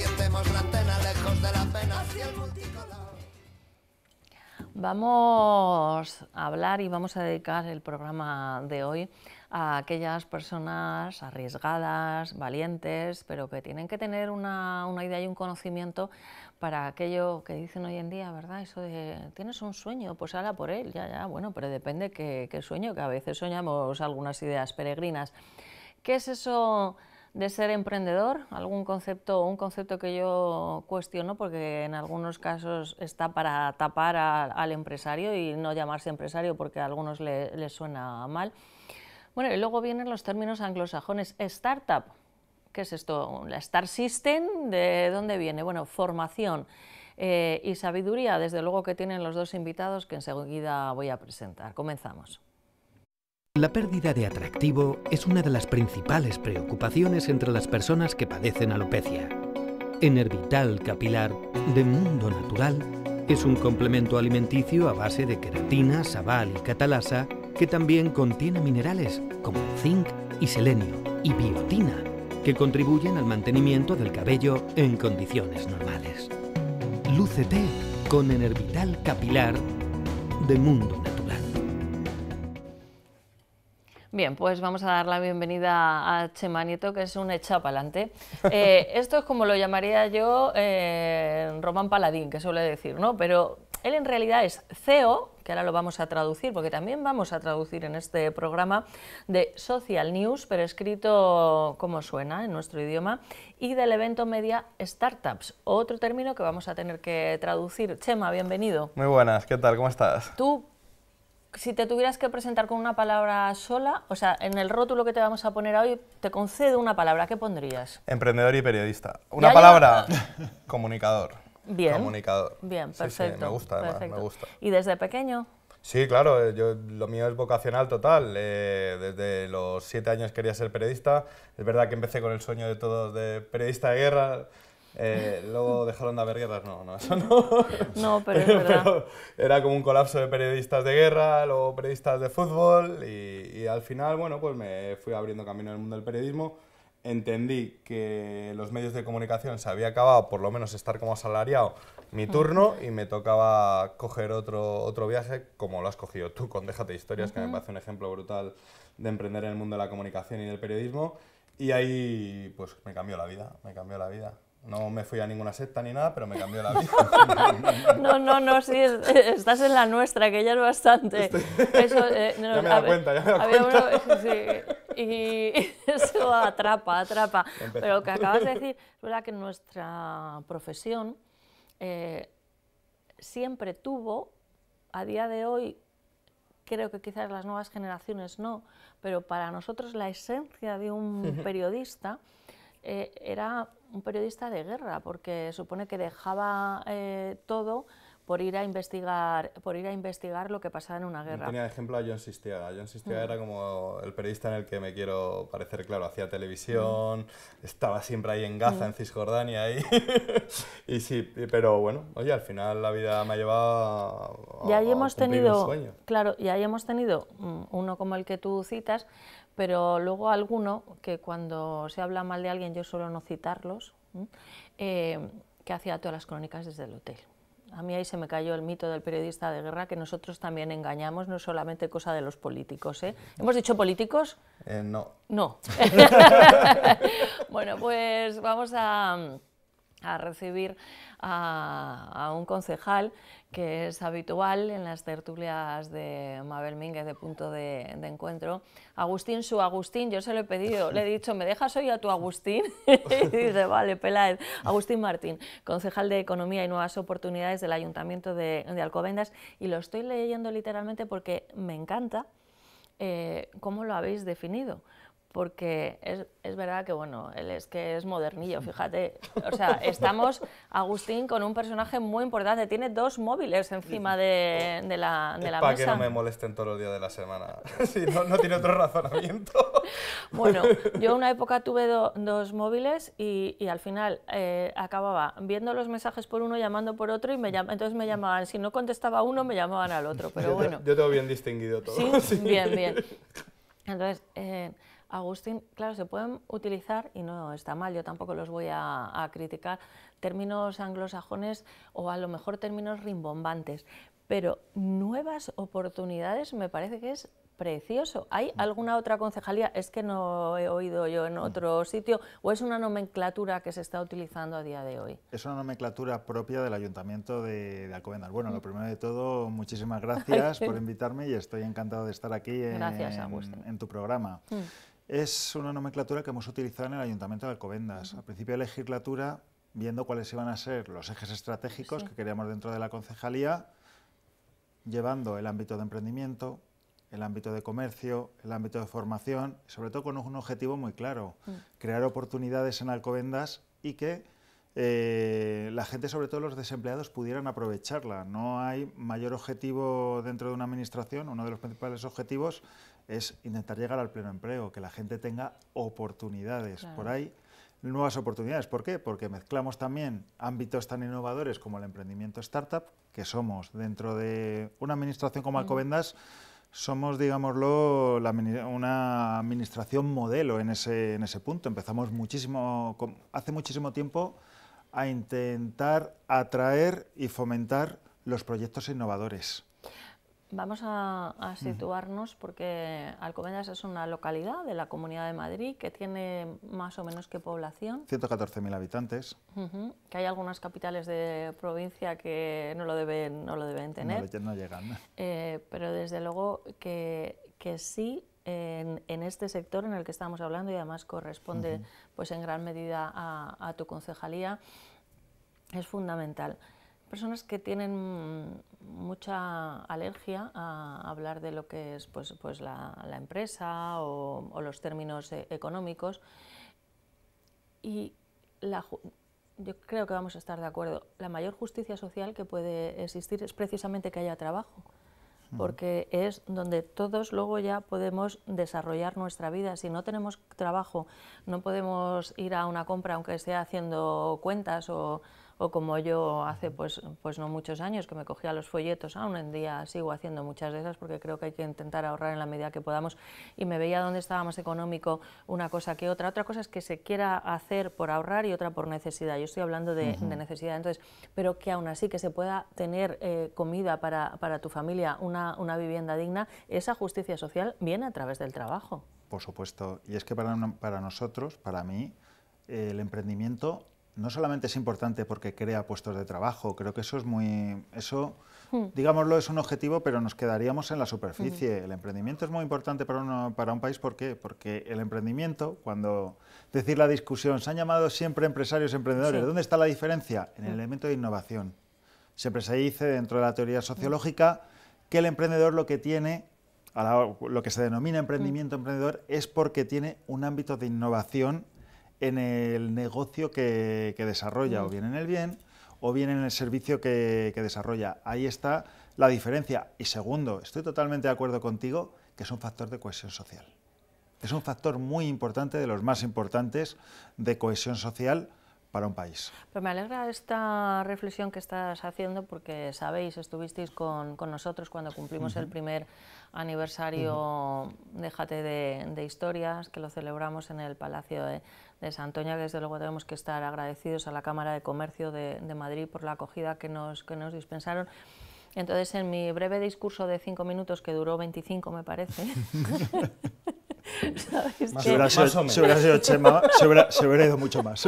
la lejos de la pena Vamos a hablar y vamos a dedicar el programa de hoy a aquellas personas arriesgadas, valientes, pero que tienen que tener una, idea y un conocimiento para aquello que dicen hoy en día, ¿verdad? Eso de, tienes un sueño, pues habla por él, ya, ya, bueno, pero depende qué, qué sueño, que a veces soñamos algunas ideas peregrinas. ¿Qué es eso? de ser emprendedor, algún concepto, un concepto que yo cuestiono porque en algunos casos está para tapar al empresario y no llamarse empresario porque a algunos les suena mal. Bueno, y luego vienen los términos anglosajones. Startup, ¿qué es esto? La Star System, ¿de dónde viene? Bueno, formación eh, y sabiduría, desde luego que tienen los dos invitados que enseguida voy a presentar. Comenzamos. La pérdida de atractivo es una de las principales preocupaciones entre las personas que padecen alopecia. Enervital Capilar, de Mundo Natural, es un complemento alimenticio a base de queratina, sabal y catalasa que también contiene minerales como zinc y selenio y biotina que contribuyen al mantenimiento del cabello en condiciones normales. Lúcete con Enervital Capilar de Mundo Natural. Bien, pues vamos a dar la bienvenida a Chema Nieto, que es un echapalante. Eh, esto es como lo llamaría yo eh, Román Paladín, que suele decir, ¿no? Pero él en realidad es CEO, que ahora lo vamos a traducir, porque también vamos a traducir en este programa, de Social News, pero escrito como suena en nuestro idioma, y del evento media Startups, otro término que vamos a tener que traducir. Chema, bienvenido. Muy buenas, ¿qué tal? ¿Cómo estás? Tú si te tuvieras que presentar con una palabra sola, o sea, en el rótulo que te vamos a poner hoy, te concedo una palabra, ¿qué pondrías? Emprendedor y periodista. Una palabra, comunicador. Bien. Comunicador. Bien, perfecto. me gusta, me gusta. ¿Y desde pequeño? Sí, claro, eh, yo, lo mío es vocacional total. Eh, desde los siete años quería ser periodista. Es verdad que empecé con el sueño de todos de periodista de guerra. Eh, luego dejaron de haber guerras, no, no, eso no. No, pero, era como un colapso de periodistas de guerra, luego periodistas de fútbol y, al final, bueno, pues me fui abriendo camino en el mundo del periodismo. Entendí que los medios de comunicación se había acabado, por lo menos estar como asalariado, mi mm. turno y me tocaba coger otro, viaje, como lo has cogido tú con Déjate Historias, que me parece un ejemplo brutal de emprender en el mundo de la comunicación y del periodismo. Y ahí, pues, me cambió la vida, me cambió la vida. No me fui a ninguna secta ni nada, pero me cambió la vida. no, no, no, sí, estás en la nuestra, que ya es bastante. Este- eso, eh, me da cuenta, ya me da cuenta. y eso atrapa, atrapa. Pero lo que acabas de decir, es verdad que nuestra profesión eh, siempre tuvo, a día de hoy, creo que quizás las nuevas generaciones no, pero para nosotros la esencia de un periodista eh, era un periodista de guerra, porque supone que dejaba eh, todo por ir a investigar por ir a investigar lo que pasaba en una guerra. Tenía de ejemplo a John Sistiaga. John Sistiaga mm. era como el periodista en el que me quiero parecer, claro, hacía televisión, mm. estaba siempre ahí en Gaza, en mm. Cisjordania, ahí. y sí, pero bueno, oye, al final la vida me ha llevado a, y ahí hemos tenido, Claro, y ahí hemos tenido uno como el que tú citas, pero luego alguno, que cuando se habla mal de alguien yo suelo no citarlos, eh, que hacía todas las crónicas desde el hotel. A mí ahí se me cayó el mito del periodista de guerra, que nosotros también engañamos, no solamente cosa de los políticos. ¿eh? ¿Hemos dicho políticos? Eh, no. No. bueno, pues vamos a a recibir a, un concejal que es habitual en las tertulias de Mabel Mínguez de punto de, encuentro. Agustín, su Agustín, yo se lo he pedido, le he dicho, ¿me dejas hoy a tu Agustín? y dice, vale, Peláez. Agustín Martín, concejal de Economía y Nuevas Oportunidades del Ayuntamiento de, Alcobendas, y lo estoy leyendo literalmente porque me encanta eh, cómo lo habéis definido porque es, es, verdad que, bueno, él es que es modernillo, fíjate. O sea, estamos, Agustín, con un personaje muy importante. Tiene dos móviles encima de, de la, de mesa. Para que no me molesten todos los días de la semana. no, tiene otro razonamiento. bueno, yo una época tuve dos móviles y, al final eh, acababa viendo los mensajes por uno, llamando por otro, y me entonces me llamaban. Si no contestaba uno, me llamaban al otro. Pero yo bueno. yo tengo bien distinguido todo. sí. bien, bien. Entonces... Eh, Agustín, claro, se pueden utilizar, y no está mal, yo tampoco los voy a, criticar, términos anglosajones o a lo mejor términos rimbombantes, pero nuevas oportunidades me parece que es precioso. ¿Hay mm. alguna otra concejalía? Es que no he oído yo en mm. otro sitio, o es una nomenclatura que se está utilizando a día de hoy. Es una nomenclatura propia del Ayuntamiento de, de Alcobendas. Bueno, lo mm. primero de todo, muchísimas gracias por invitarme y estoy encantado de estar aquí en, tu programa. Es una nomenclatura que hemos utilizado en el Ayuntamiento de Alcobendas. Al principio de legislatura, viendo cuáles iban a ser los ejes estratégicos que queríamos dentro de la concejalía, llevando el ámbito de emprendimiento, el ámbito de comercio, el ámbito de formación, sobre todo con un objetivo muy claro, mm. crear oportunidades en Alcobendas y que eh, la gente, sobre todo los desempleados, pudieran aprovecharla. No hay mayor objetivo dentro de una administración, uno de los principales objetivos es intentar llegar al pleno empleo, que la gente tenga oportunidades. Por ahí nuevas oportunidades. ¿Por qué? Porque mezclamos también ámbitos tan innovadores como el emprendimiento startup, que somos dentro de una administración como mm. Alcobendas, somos, digámoslo, una administración modelo en ese, en ese punto. Empezamos muchísimo, hace muchísimo tiempo a intentar atraer y fomentar los proyectos innovadores. Vamos a, situarnos porque Alcobendas es una localidad de la Comunidad de Madrid que tiene más o menos qué población. 114.000 habitantes. Que hay algunas capitales de provincia que no lo deben, no lo deben tener. No, eh, pero desde luego que, que sí en, este sector en el que estamos hablando y además corresponde pues en gran medida a tu concejalía es fundamental personas que tienen mucha alergia a hablar de lo que es pues, pues la, empresa o, los términos e, económicos. Y yo creo que vamos a estar de acuerdo. La mayor justicia social que puede existir es precisamente que haya trabajo, mm. porque es donde todos luego ya podemos desarrollar nuestra vida. Si no tenemos trabajo, no podemos ir a una compra, aunque sea haciendo cuentas o o como yo hace pues, pues no muchos años que me cogía los folletos, aún en día sigo haciendo muchas de esas porque creo que hay que intentar ahorrar en la medida que podamos y me veía dónde estaba más económico una cosa que otra. Otra cosa es que se quiera hacer por ahorrar y otra por necesidad. Yo estoy hablando de, necesidad, entonces, pero que aún así que se pueda tener eh, comida para, tu familia, una, vivienda digna, esa justicia social viene a través del trabajo. Por supuesto, y es que para, para nosotros, para mí, el emprendimiento no solamente es importante porque crea puestos de trabajo, creo que eso es muy... Eso, hmm. digámoslo, es un objetivo, pero nos quedaríamos en la superficie. El emprendimiento es muy importante para, para un país, ¿por qué? Porque el emprendimiento, cuando decir la discusión, se han llamado siempre empresarios emprendedores, ¿dónde está la diferencia? En el hmm. elemento de innovación. Siempre se dice dentro de la teoría hmm. sociológica que el emprendedor lo que tiene, a lo que se denomina emprendimiento emprendedor, es porque tiene un ámbito de innovación en el negocio que, desarrolla, o bien en el bien, o bien en el servicio que, desarrolla. Ahí está la diferencia. Y segundo, estoy totalmente de acuerdo contigo que es un factor de cohesión social. Es un factor muy importante, de los más importantes, de cohesión social para un país. Pero me alegra esta reflexión que estás haciendo porque sabéis, estuvisteis con, nosotros cuando cumplimos el primer aniversario Déjate de, Historias, que lo celebramos en el Palacio de, Santoña, desde luego tenemos que estar agradecidos a la Cámara de Comercio de, Madrid por la acogida que nos, que nos dispensaron. Entonces, en mi breve discurso de cinco minutos, que duró 25, me parece, Se hubiera ido mucho más.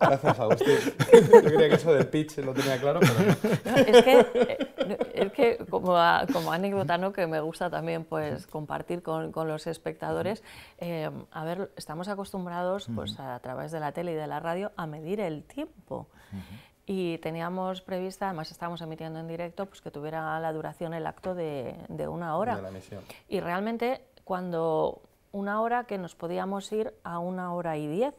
Gracias, Agustín. Yo creía que eso del pitch lo tenía claro, eh, es que, como, anécdota, que me gusta también pues, compartir con, los espectadores, em, a ver, estamos acostumbrados pues, a, través de la tele y de la radio a medir el tiempo. y teníamos prevista, además estábamos emitiendo en directo, pues que tuviera la duración el acto de, una hora. y realmente cuando una hora que nos podíamos ir a una hora y diez.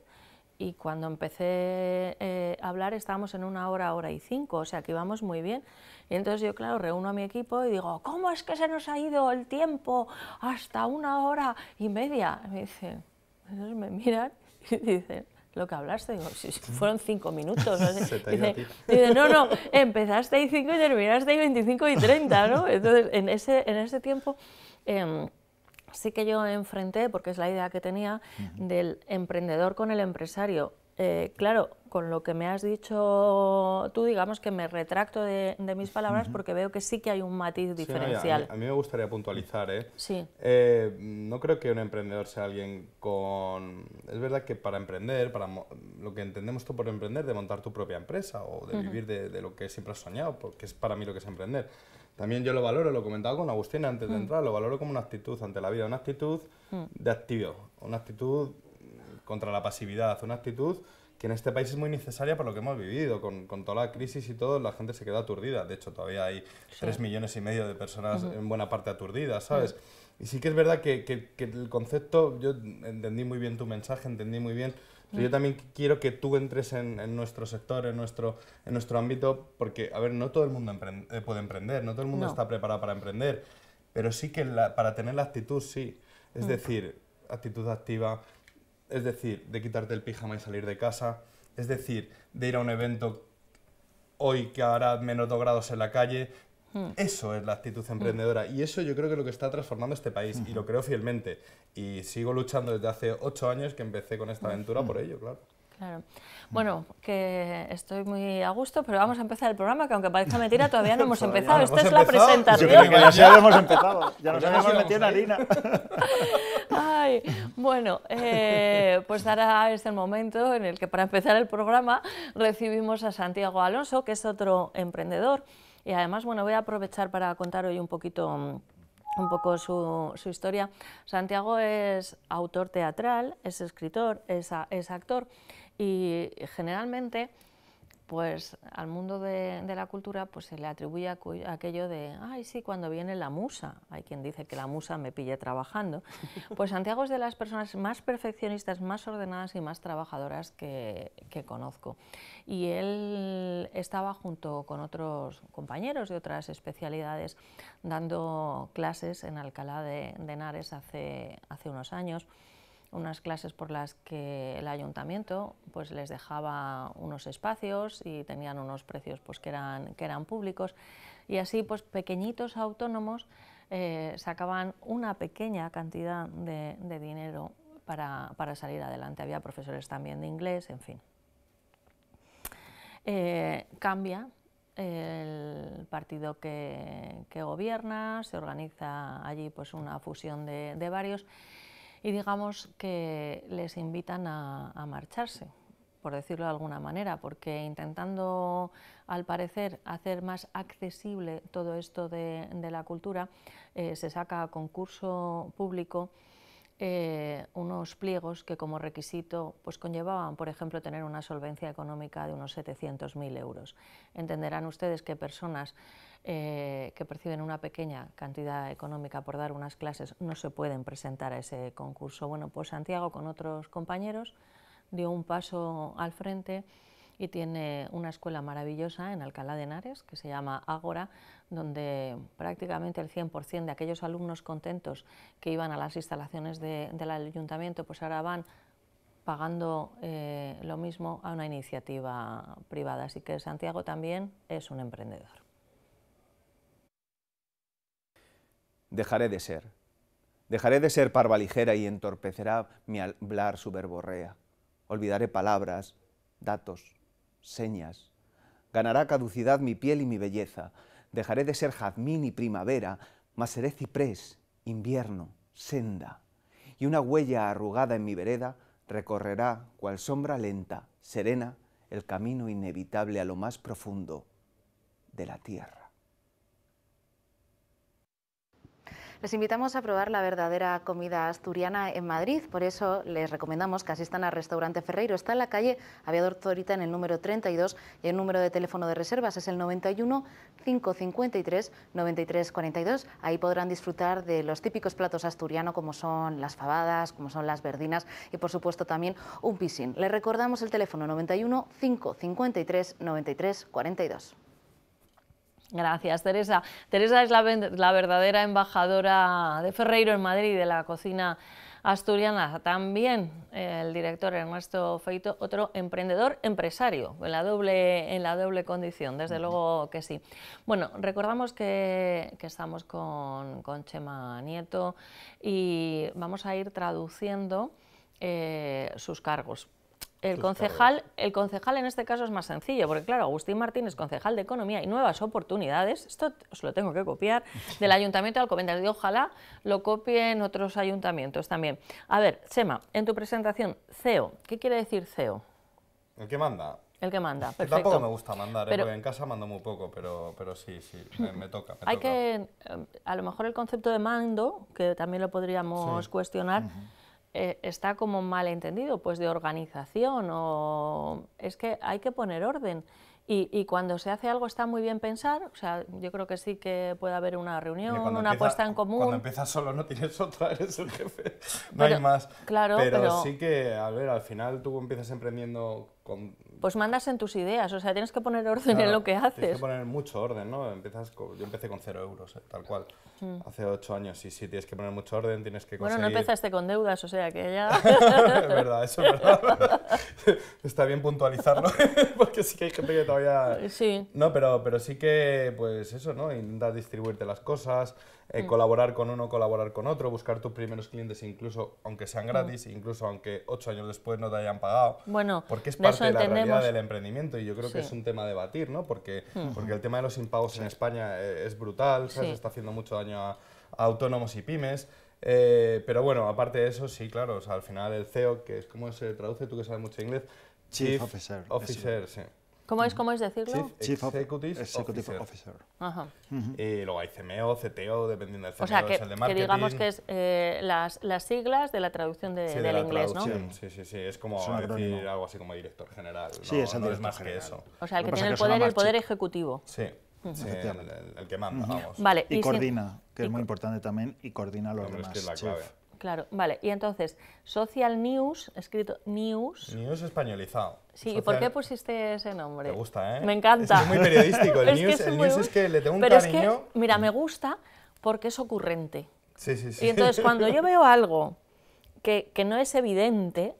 Y cuando empecé eh, a hablar estábamos en una hora, hora y cinco, o sea que íbamos muy bien. Y entonces yo, claro, reúno a mi equipo y digo, ¿cómo es que se nos ha ido el tiempo hasta una hora y media? me dicen, me miran y dicen, lo que hablaste, digo, si fueron cinco minutos. ¿no? no, no, empezaste y cinco y terminaste y 25 y 30, ¿no? Entonces, en ese, en ese tiempo... Em, sí que yo enfrenté, porque es la idea que tenía, del emprendedor con el empresario. Eh, claro, con lo que me has dicho tú, digamos que me retracto de, mis palabras porque veo que sí que hay un matiz diferencial. a, mí, me gustaría puntualizar, ¿eh? Sí. Eh, no creo que un emprendedor sea alguien con... Es verdad que para emprender, para lo que entendemos tú por emprender, de montar tu propia empresa o de vivir de, lo que siempre has soñado, porque es para mí lo que es emprender. También yo lo valoro, lo comentaba con Agustina antes de mm. entrar, lo valoro como una actitud ante la vida, una actitud mm. de activo, una actitud contra la pasividad, una actitud que en este país es muy necesaria por lo que hemos vivido, con, con toda la crisis y todo, la gente se queda aturdida. De hecho, todavía hay tres millones y medio de personas en buena parte aturdidas, ¿sabes? Mm. Y sí que es verdad que, que, que el concepto, yo entendí muy bien tu mensaje, entendí muy bien yo también quiero que tú entres en, nuestro sector, en nuestro, en nuestro ámbito, porque, a ver, no todo el mundo eh, puede emprender, no todo el mundo está preparado para emprender, pero sí que para tener la actitud, sí. Es mm. decir, actitud activa, es decir, de quitarte el pijama y salir de casa, es decir, de ir a un evento hoy que hará menos dos grados en la calle, Mm. Eso es la actitud mm. emprendedora y eso yo creo que es lo que está transformando este país y lo creo fielmente y sigo luchando desde hace ocho años que empecé con esta mm. aventura por ello, claro. Bueno, que estoy muy a gusto, pero vamos a empezar el programa, que aunque parezca mentira, todavía no hemos empezado. Esta es la presentación. ya hemos empezado, ya nos hemos metido en harina. Ay, bueno, eh, pues ahora es el momento en el que para empezar el programa recibimos a Santiago Alonso, que es otro emprendedor. Y además, bueno, voy a aprovechar para contar hoy un poquito mm, un poco su, su, historia. Santiago es autor teatral, es escritor, es, es actor y generalmente pues al mundo de, la cultura pues se le atribuye aquello de, ay sí, cuando viene la musa, hay quien dice que la musa me pille trabajando, pues Santiago es de las personas más perfeccionistas, más ordenadas y más trabajadoras que, conozco. Y él estaba junto con otros compañeros de otras especialidades dando clases en Alcalá de, Henares hace unos años unas clases por las que el ayuntamiento pues les dejaba unos espacios y tenían unos precios pues, que eran, que eran públicos y así pues pequeñitos autónomos eh, sacaban una pequeña cantidad de, dinero para, salir adelante. Había profesores también de inglés, en fin. Eh, cambia el partido que, gobierna, se organiza allí pues una fusión de, de varios y digamos que les invitan a, marcharse por decirlo de alguna manera, porque intentando, al parecer, hacer más accesible todo esto de, la cultura, eh, se saca a concurso público eh, unos pliegos que como requisito pues conllevaban, por ejemplo, tener una solvencia económica de unos 700.000 euros. Entenderán ustedes que personas eh, que perciben una pequeña cantidad económica por dar unas clases no se pueden presentar a ese concurso. Bueno, pues Santiago con otros compañeros dio un paso al frente y tiene una escuela maravillosa en Alcalá de Henares que se llama Ágora, donde prácticamente el 100% de aquellos alumnos contentos que iban a las instalaciones del ayuntamiento, pues ahora van pagando eh, lo mismo a una iniciativa privada. Así que Santiago también es un emprendedor. dejaré de ser. Dejaré de ser parva y entorpecerá mi hablar su verborrea. Olvidaré palabras, datos, señas. Ganará caducidad mi piel y mi belleza. Dejaré de ser jazmín y primavera, mas seré ciprés, invierno, senda. Y una huella arrugada en mi vereda recorrerá, cual sombra lenta, serena, el camino inevitable a lo más profundo de la tierra. Les invitamos a probar la verdadera comida asturiana en Madrid, por eso les recomendamos que asistan al restaurante Ferreiro. Está en la calle Aviador Torita en el número 32 y el número de teléfono de reservas es el 91 553 93 42. Ahí podrán disfrutar de los típicos platos asturianos como son las fabadas, como son las verdinas y por supuesto también un pisín. Les recordamos el teléfono 91 553 93 42. Gracias, Teresa. Teresa es la, verdadera embajadora de Ferreiro en Madrid, de la cocina asturiana. También eh, el director Ernesto Feito, otro emprendedor empresario, en la doble, en la doble condición, desde luego que sí. Bueno, recordamos que, estamos con, Chema Nieto y vamos a ir traduciendo eh, sus cargos. El concejal, el concejal en este caso es más sencillo, porque claro, Agustín Martínez, concejal de Economía y Nuevas Oportunidades, esto os lo tengo que copiar, del Ayuntamiento al Alcobendas, y ojalá lo copien otros ayuntamientos también. A ver, Sema, en tu presentación, CEO, ¿qué quiere decir CEO? El que manda. El que manda, perfecto. tampoco me gusta mandar, ¿eh? pero, en casa mando muy poco, pero, pero sí, sí, me, toca. hay que, em, a lo mejor el concepto de mando, que también lo podríamos cuestionar, eh, está como malentendido, pues de organización o es que hay que poner orden. Y, y, cuando se hace algo está muy bien pensar, o sea, yo creo que sí que puede haber una reunión, una puesta apuesta en común. Cuando empiezas solo no tienes otra, eres el jefe, no hay más. Claro, pero, pero, sí que, a ver, al final tú empiezas emprendiendo pues mandas en tus ideas, o sea, tienes que poner orden en lo que haces. Tienes que poner mucho orden, ¿no? Empiezas yo empecé con cero euros, eh, tal cual, hmm. hace ocho años, y sí, tienes que poner mucho orden, tienes que conseguir... Bueno, no empezaste con deudas, o sea, que ya... es verdad, eso es verdad. Está bien puntualizarlo, porque sí que hay gente que todavía... Sí. No, pero, pero sí que, pues eso, ¿no? Intentas distribuirte las cosas, eh, mm. colaborar con uno, colaborar con otro, buscar tus primeros clientes incluso aunque sean mm. gratis, incluso aunque ocho años después no te hayan pagado. Bueno, porque es parte de, la realidad del emprendimiento y yo creo que es un tema a debatir, ¿no? Porque, mm. porque el tema de los impagos en España eh, es, brutal, se está haciendo mucho daño a, autónomos y pymes. Eh, pero bueno, aparte de eso, sí, claro, al final el CEO, que es como se traduce, tú que sabes mucho inglés, Chief, Officer, ¿Cómo es, cómo es decirlo? Chief, Executive, Executive Officer. Ajá. Y eh, luego hay CMO, CTO, dependiendo del CMO, o sea, que, el de marketing. que digamos que es eh, las, las, siglas de la traducción del inglés, ¿no? Sí, sí, sí, es como decir algo así como director general, sí, no, es, no es más que eso. O sea, el que, tiene el poder, el poder ejecutivo. Sí. el, que manda, vamos. Vale, y, coordina, que es muy importante también, y coordina a los demás. es la clave. Claro, vale. Y entonces, Social News, escrito News. News españolizado. Sí, ¿y por qué pusiste ese nombre? Me gusta, ¿eh? Me encanta. Es muy periodístico. El News, que le tengo un Pero Es que, mira, me gusta porque es ocurrente. Sí, sí, sí. Y entonces, cuando yo veo algo que, no es evidente,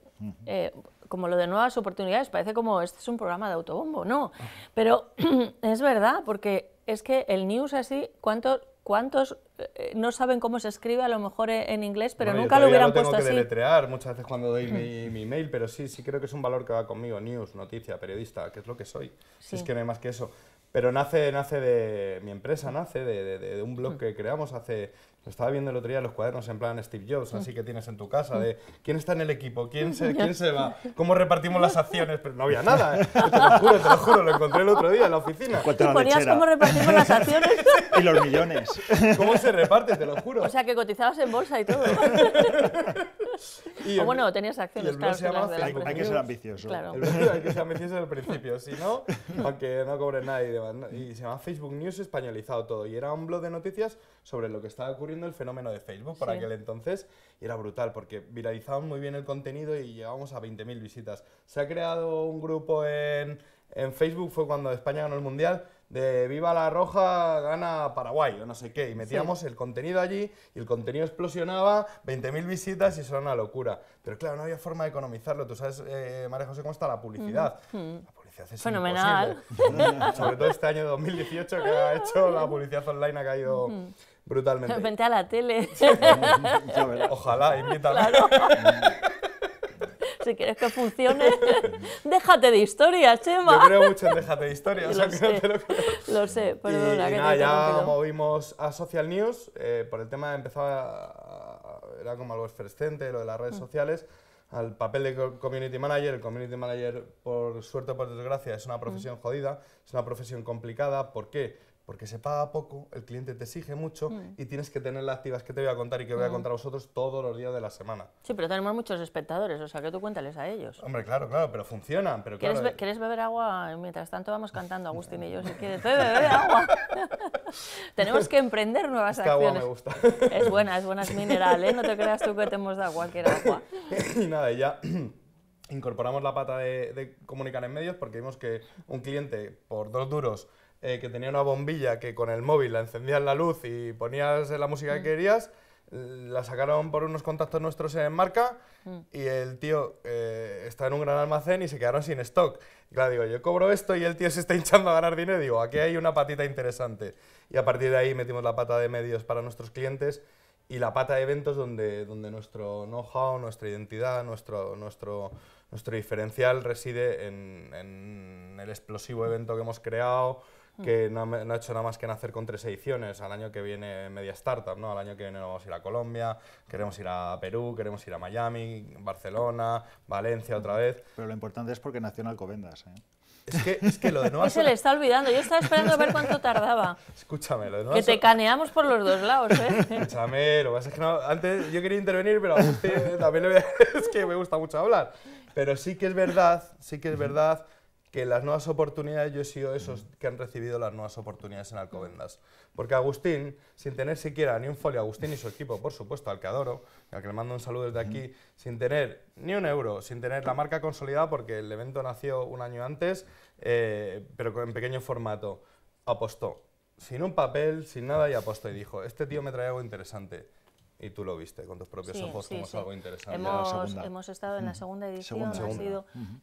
eh, como lo de nuevas oportunidades, parece como este es un programa de autobombo. No, ah. pero es verdad, porque es que el news así, ¿cuánto...? ¿Cuántos eh, no saben cómo se escribe a lo mejor eh, en inglés, pero nunca lo hubieran lo tengo que deletrear muchas veces cuando doy mi, mi, email, pero sí, sí creo que es un valor que va conmigo, news, noticia, periodista, que es lo que soy. Si es que no hay más que eso. Pero nace, nace de, mi empresa nace de, de un blog que creamos hace estaba viendo el otro día los cuadernos en plan Steve Jobs, así que tienes en tu casa, de quién está en el equipo, quién se, quién se va, cómo repartimos las acciones, pero no había nada, ¿eh? te lo juro, te lo juro, lo encontré el otro día en la oficina. Y ponías cómo repartimos las acciones. y los millones. ¿Cómo se reparte? Te lo juro. O sea, que cotizabas en bolsa y todo. y el, bueno, tenías acciones, claro. hay, que ser ambicioso. hay que ser ambicioso al principio, si no, aunque no cobre nada y demás. Y se llama Facebook News españolizado todo, y era un blog de noticias sobre lo que estaba ocurriendo viendo el fenómeno de Facebook para aquel entonces y era brutal porque viralizaban muy bien el contenido y llegábamos a 20.000 visitas. Se ha creado un grupo en, en Facebook, fue cuando España ganó el Mundial, de Viva la Roja gana Paraguay o no sé qué, y metíamos el contenido allí y el contenido explosionaba, 20.000 visitas y eso era una locura. Pero claro, no había forma de economizarlo. Tú sabes, eh, María José, cómo está la publicidad. La publicidad es fenomenal. Sobre todo este año 2018 que ha hecho la publicidad online ha caído... Brutalmente. Vente a la tele. Ojalá, invítame. si quieres que funcione, déjate de historias, Chema. Yo creo mucho en déjate de historias. Lo, sé. lo... sé, Y, ya movimos a Social News, eh, por el tema empezaba, era como algo efervescente, lo de las redes mm. sociales, al papel de Community Manager. El Community Manager, por suerte o por desgracia, es una mm. profesión jodida, es una profesión complicada. ¿Por qué? porque se paga poco, el cliente te exige mucho mm. y tienes que tener las activas que te voy a contar y que voy a mm. contar a vosotros todos los días de la semana. Sí, pero tenemos muchos espectadores, o sea que tú cuéntales a ellos. Hombre, claro, claro, pero funcionan. Pero ¿Quieres, eh. beber agua? Mientras tanto vamos cantando, Agustín y yo, si quieres beber agua. tenemos que emprender nuevas acciones. agua me gusta. es buena, es buena, es mineral, ¿eh? No te creas tú que te hemos dado cualquier agua. y nada, ya... Incorporamos la pata de, de comunicar en medios porque vimos que un cliente por dos duros eh, que tenía una bombilla que con el móvil la encendías la luz y ponías eh, la música que mm. querías, la sacaron por unos contactos nuestros en marca mm. y el tío eh, está en un gran almacén y se quedaron sin stock. claro, digo, yo cobro esto y el tío se está hinchando a ganar dinero. Digo, aquí hay una patita interesante. Y a partir de ahí metimos la pata de medios para nuestros clientes y la pata de eventos donde, donde nuestro know-how, nuestra identidad, nuestro, nuestro, nuestro diferencial reside en, en el explosivo evento que hemos creado, Mm. que no, ha hecho nada más que nacer con tres ediciones. Al año que viene media startup, ¿no? Al año que viene vamos a ir a Colombia, queremos ir a Perú, queremos ir a Miami, Barcelona, Valencia otra vez. Pero lo importante es porque nació en Alcobendas, ¿eh? Es que, es que, lo de Nueva Y se le está olvidando. Yo estaba esperando a ver cuánto tardaba. Escúchame, lo de Nueva Que te caneamos por los dos lados, ¿eh? Escúchame, lo que pasa es que antes yo quería intervenir, pero a usted también le es que me gusta mucho hablar. Pero sí que es verdad, sí que es verdad que las nuevas oportunidades, yo he sido esos mm. que han recibido las nuevas oportunidades en Alcobendas. Porque Agustín, sin tener siquiera ni un folio, Agustín y su equipo, por supuesto, al que adoro, al que le mando un saludo desde aquí, sin tener ni un euro, sin tener la marca consolidada, porque el evento nació un año antes, eh, pero en pequeño formato, apostó. Sin un papel, sin nada, y apostó. Y dijo, este tío me trae algo interesante y tú lo viste con tus propios ojos como algo interesante. Hemos, estado en la segunda edición,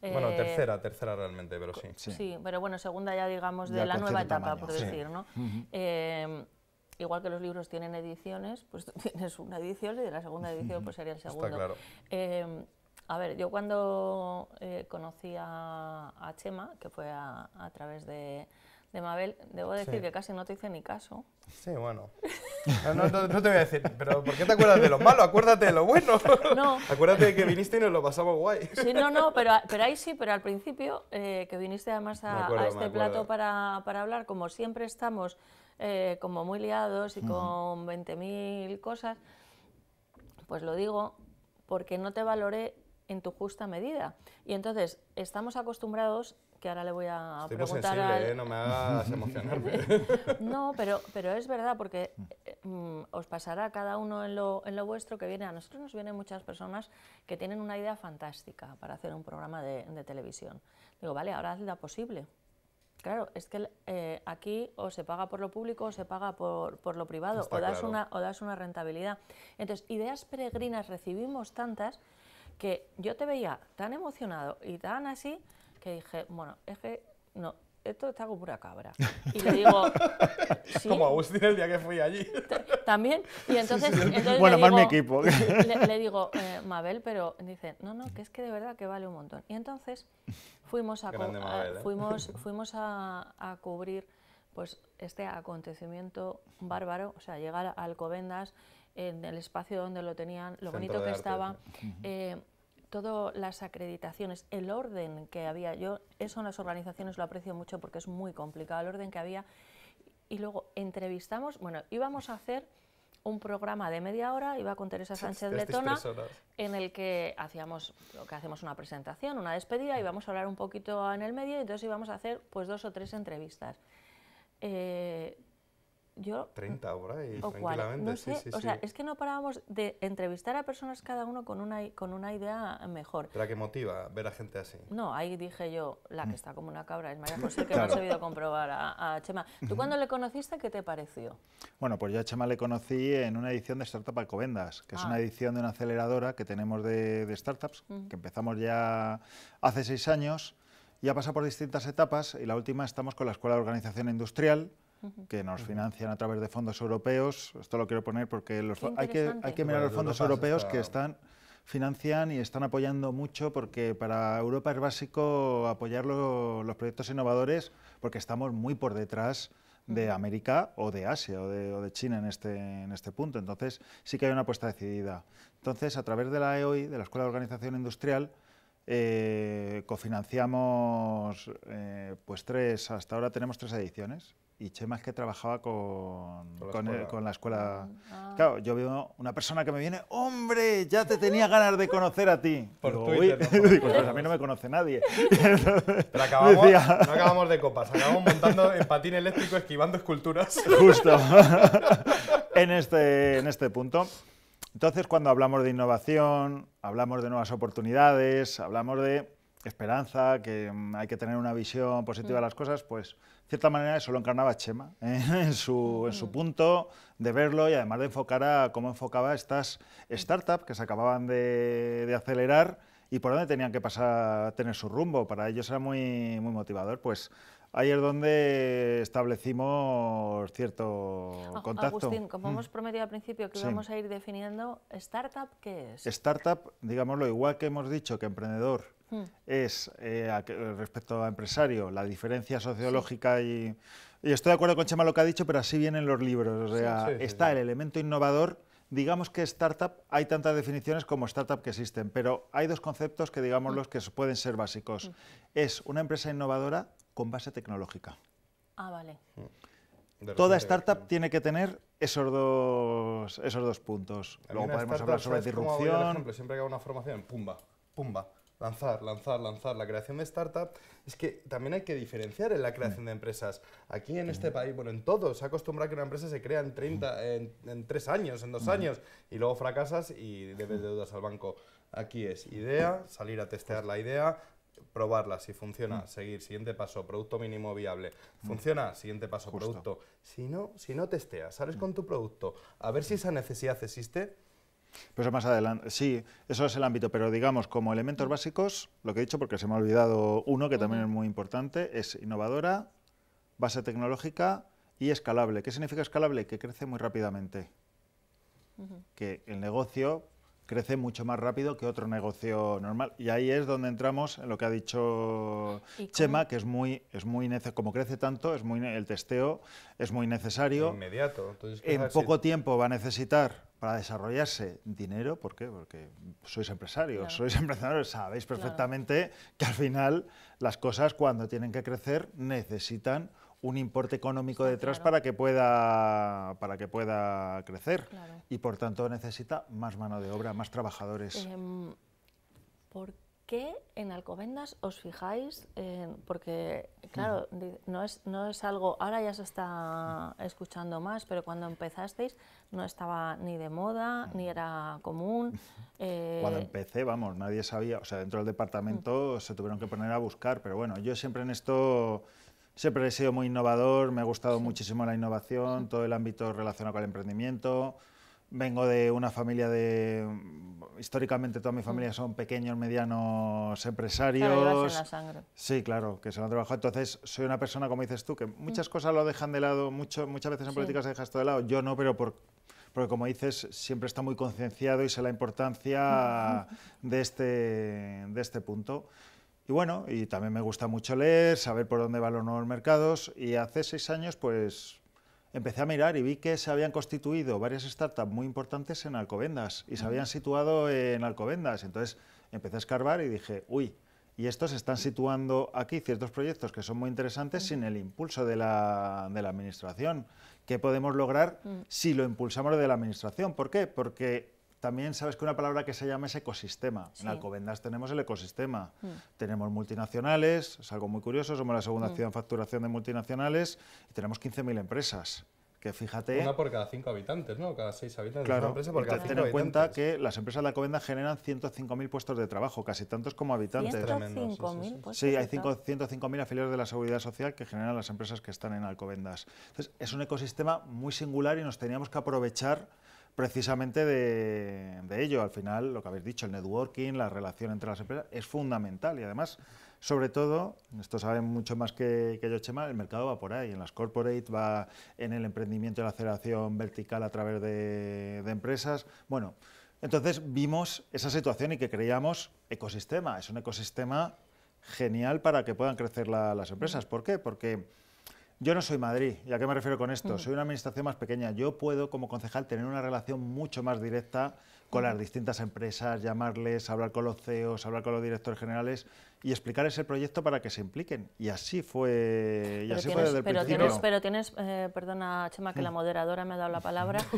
eh, bueno, tercera, tercera realmente, pero sí. Sí, pero bueno, segunda ya digamos de la nueva etapa, por decir, ¿no? Em, igual que los libros tienen ediciones, pues tienes una edición y de la segunda edición pues sería el segundo. Em, a ver, yo cuando eh, conocí a, Chema, que fue a través de de Mabel, debo decir que casi no te hice ni caso. Sí, bueno. No, te voy a decir, pero ¿por qué te acuerdas de lo malo? Acuérdate de lo bueno. No. Acuérdate de que viniste y nos lo pasamos guay. Sí, no, no, pero, pero ahí sí, pero al principio, eh, que viniste además a, este plato para, hablar, como siempre estamos eh, como muy liados y con 20.000 cosas, pues lo digo porque no te valoré en tu justa medida. Y entonces estamos acostumbrados ahora le voy a preguntar muy ¿eh? no me hagas emocionarme. no, pero, pero es verdad, porque eh, mm, os pasará cada uno en lo, en lo vuestro que viene. A nosotros nos vienen muchas personas que tienen una idea fantástica para hacer un programa de, televisión. Digo, vale, ahora la posible. Claro, es que eh, aquí o se paga por lo público o se paga por, lo privado, o das, una, o das una rentabilidad. Entonces, ideas peregrinas recibimos tantas que yo te veía tan emocionado y tan así que dije, bueno, es que no, esto está como pura cabra. Y le digo, ¿Sí? Como Agustín el día que fui allí. También. Y entonces, bueno, más mi equipo. Le, digo, eh, Mabel, pero dice, no, no, que es que de verdad que vale un montón. Y entonces fuimos a, ¿eh? fuimos, fuimos a, cubrir pues este acontecimiento bárbaro, o sea, llegar a Alcobendas en el espacio donde lo tenían, lo bonito que estaba todas las acreditaciones, el orden que había, yo eso en las organizaciones lo aprecio mucho porque es muy complicado, el orden que había, y luego entrevistamos, bueno, íbamos a hacer un programa de media hora, iba con Teresa Sánchez Letona, en el que hacíamos lo que hacemos una presentación, una despedida, íbamos a hablar un poquito en el medio, y entonces íbamos a hacer pues dos o tres entrevistas. Eh, yo... 30 horas y tranquilamente, sí, sí, O sea, es que no parábamos de entrevistar a personas cada uno con una, con una idea mejor. la que motiva ver a gente así? No, ahí dije yo, la que mm. está como una cabra es María José, que no ha sabido comprobar a, Chema. ¿Tú cuando le conociste, qué te pareció? Bueno, pues yo a Chema le conocí en una edición de Startup Alcobendas, que es ah. una edición de una aceleradora que tenemos de, startups, que empezamos ya hace seis años, ya pasa por distintas etapas y la última estamos con la Escuela de Organización Industrial, que nos financian a través de fondos europeos. Esto lo quiero poner porque hay, que, hay que mirar los fondos europeos que están financian y están apoyando mucho porque para Europa es básico apoyar los proyectos innovadores porque estamos muy por detrás de América o de Asia o de, China este, en este, punto. Entonces sí que hay una apuesta decidida. Entonces a través de la EOI, de la Escuela de Organización Industrial, eh, cofinanciamos eh, pues tres, hasta ahora tenemos tres ediciones. Y Chema es que trabajaba con, con, la escuela. Ah. Claro, yo veo una persona que me viene, hombre, ya te tenía ganas de conocer a ti. Por Twitter, digo, pues a mí no me conoce nadie. Pero acabamos, acabamos de copas, acabamos montando en patín eléctrico esquivando esculturas. Justo. en, este, en este punto. Entonces, cuando hablamos de innovación, hablamos de nuevas oportunidades, hablamos de esperanza, que mm, hay que tener una visión positiva de las mm. cosas, pues cierta manera eso lo encarnaba Chema, ¿eh? en, su, en, su, punto de verlo y además de enfocar a cómo enfocaba estas startups que se acababan de, acelerar y por dónde tenían que pasar, a tener su rumbo. Para ellos era muy, muy motivador, pues Ahí es donde establecimos cierto ah, contacto. Agustín, como mm. hemos prometido al principio que vamos a ir definiendo, ¿startup qué es? Startup, digámoslo, igual que hemos dicho que emprendedor mm. es, eh, respecto a empresario, la diferencia sociológica y, y... estoy de acuerdo con Chema lo que ha dicho, pero así vienen los libros. O sea, está el elemento innovador. Digamos que startup, hay tantas definiciones como startup que existen, pero hay dos conceptos que, digamos, mm. los que pueden ser básicos. Es una empresa innovadora con base tecnológica. Ah, vale. Mm. Toda startup mm. tiene que tener esos dos, esos dos puntos. Luego podemos hablar sobre disrupción. por ejemplo, siempre que hago una formación, pumba, pumba. Lanzar, lanzar, lanzar. La creación de startup es que también hay que diferenciar en la creación de empresas. Aquí en este país, bueno, en todo se acostumbra a que una empresa se crea en, 30, en, en tres años, en dos años, y luego fracasas y debes deudas al banco. Aquí es idea, salir a testear la idea, probarla, si funciona, mm. seguir, siguiente paso, producto mínimo viable, mm. funciona, siguiente paso, producto. Si no, si no testeas, sales con tu producto, a ver si esa necesidad existe. Pues más adelante, sí, eso es el ámbito, pero digamos, como elementos mm. básicos, lo que he dicho, porque se me ha olvidado uno que también es muy importante, es innovadora, base tecnológica y escalable. ¿Qué significa escalable? Que crece muy rápidamente. Que el negocio crece mucho más rápido que otro negocio normal. Y ahí es donde entramos en lo que ha dicho Chema, que es muy, es muy necesario, como crece tanto, es muy el testeo es muy necesario. Inmediato. en poco tiempo va a necesitar para desarrollarse dinero, ¿por qué? Porque sois empresarios, sois emprendedores, sabéis perfectamente que al final las cosas cuando tienen que crecer necesitan un importe económico detrás para, que pueda, para que pueda crecer y por tanto necesita más mano de obra, más trabajadores. Em, ¿Por qué en Alcobendas os fijáis? porque, claro, mm. no es, no es algo, ahora ya se está escuchando más, pero cuando empezasteis no estaba ni de moda, ni mm. era común. Eh, cuando empecé, vamos, nadie sabía, o sea, dentro del departamento mm. se tuvieron que poner a buscar, pero bueno, yo siempre en esto... Siempre he sido muy innovador, me ha gustado muchísimo la innovación, todo el ámbito relacionado con el emprendimiento. Vengo de una familia de. Mm, históricamente, toda mi familia mm. son pequeños, medianos empresarios. en la sangre. Sí, claro, que se lo han trabajado. Entonces, soy una persona, como dices tú, que muchas mm. cosas lo dejan de lado, mucho, muchas veces en políticas política se deja esto de lado. Yo no, pero por, porque, como dices, siempre está muy concienciado y sé la importancia de este, de este punto. Y bueno, y también me gusta mucho leer, saber por dónde van los nuevos mercados. Y hace seis años, pues empecé a mirar y vi que se habían constituido varias startups muy importantes en Alcobendas y se habían situado en Alcobendas. Entonces empecé a escarbar y dije, uy, y estos están situando aquí ciertos proyectos que son muy interesantes sin el impulso de la, de la administración. ¿Qué podemos lograr mm. si lo impulsamos de la administración? ¿Por qué? Porque también sabes que una palabra que se llama es ecosistema. En Alcobendas tenemos el ecosistema. Mm. Tenemos multinacionales, es algo muy curioso, somos la segunda ciudad mm. en facturación de multinacionales y tenemos 15.000 empresas. Que fíjate. Una por cada cinco habitantes, ¿no? Cada seis habitantes. Claro, una empresa por cada ten en cuenta que las empresas de Alcobendas generan 105.000 puestos de trabajo, casi tantos como habitantes. 105.000 sí, sí, sí, hay 105.000 afiliados de la seguridad social que generan las empresas que están en Alcobendas. Entonces, es un ecosistema muy singular y nos teníamos que aprovechar precisamente de, ello. Al final, lo que habéis dicho, el networking, la relación entre las empresas, es fundamental. Y además, sobre todo, esto saben mucho más que, yo, Chema, el mercado va por ahí. En las corporate, va en el emprendimiento y la aceleración vertical a través de, empresas. Bueno, entonces vimos esa situación y que creíamos ecosistema. Es un ecosistema genial para que puedan crecer las empresas. ¿Por qué? Porque yo no soy Madrid, ¿y a qué me refiero con esto? Soy una administración más pequeña. Yo puedo, como concejal, tener una relación mucho más directa con las distintas empresas, llamarles, hablar con los CEOs, hablar con los directores generales y explicar ese proyecto para que se impliquen. Y así fue, pero tienes, fue eh, desde el principio. pero tienes, perdona Chema, que la mm. moderadora me ha dado la palabra.